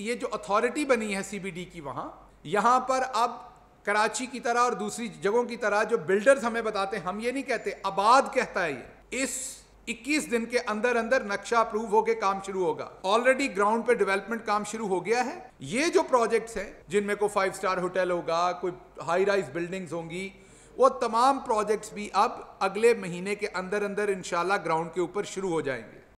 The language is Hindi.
ये जो अथॉरिटी बनी है सीबीडी की वहाँ यहाँ पर अब कराची की तरह और दूसरी जगहों की तरह जो बिल्डर्स हमें बताते हैं हम ये नहीं कहते आबाद कहता है ये इस 21 दिन के अंदर अंदर नक्शा अप्रूव होकर काम शुरू होगा ऑलरेडी ग्राउंड पे डेवलपमेंट काम शुरू हो गया है ये जो प्रोजेक्ट्स हैं जिनमें को फाइव स्टार होटल होगा कोई हाई राइज बिल्डिंग्स होंगी वो तमाम प्रोजेक्ट्स भी अब अगले महीने के अंदर अंदर इंशाल्लाह ग्राउंड के ऊपर शुरू हो जाएंगे